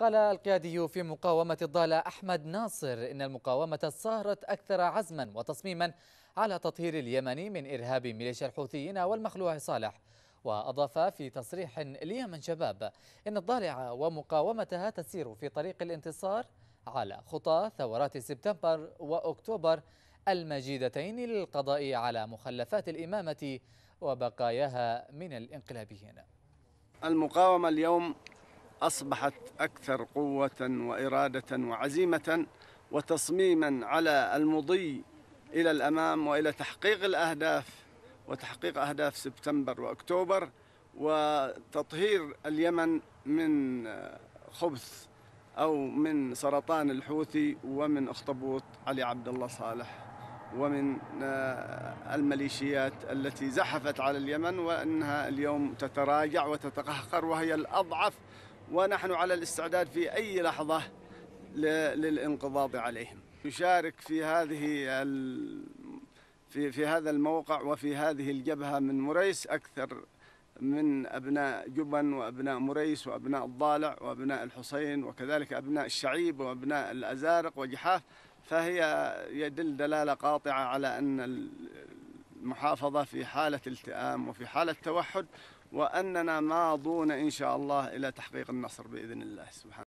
قال القيادي في مقاومة الضالة أحمد ناصر إن المقاومة صارت أكثر عزما وتصميما على تطهير اليمن من إرهاب ميليشيا الحوثيين والمخلوع صالح وأضاف في تصريح ليمن شباب إن الضالعة ومقاومتها تسير في طريق الانتصار على خطى ثورات سبتمبر وأكتوبر المجيدتين للقضاء على مخلفات الإمامة وبقاياها من الانقلابيين المقاومة اليوم أصبحت أكثر قوة وإرادة وعزيمة وتصميما على المضي إلى الأمام وإلى تحقيق الأهداف وتحقيق أهداف سبتمبر وأكتوبر وتطهير اليمن من خبث أو من سرطان الحوثي ومن أخطبوط علي عبد الله صالح ومن آه، الميليشيات التي زحفت على اليمن وانها اليوم تتراجع وتتقهقر وهي الاضعف ونحن على الاستعداد في أي لحظة للانقضاض عليهم يشارك في هذه في في هذا الموقع وفي هذه الجبهة من مريس أكثر من أبناء جبن وأبناء مريس وأبناء الضالع وأبناء الحصين وكذلك أبناء الشعيب وأبناء الأزارق وجحاف فهي يدل دلالة قاطعة على أن المحافظة في حالة التئام وفي حالة توحد وأننا ماضون إن شاء الله إلى تحقيق النصر بإذن الله سبحانه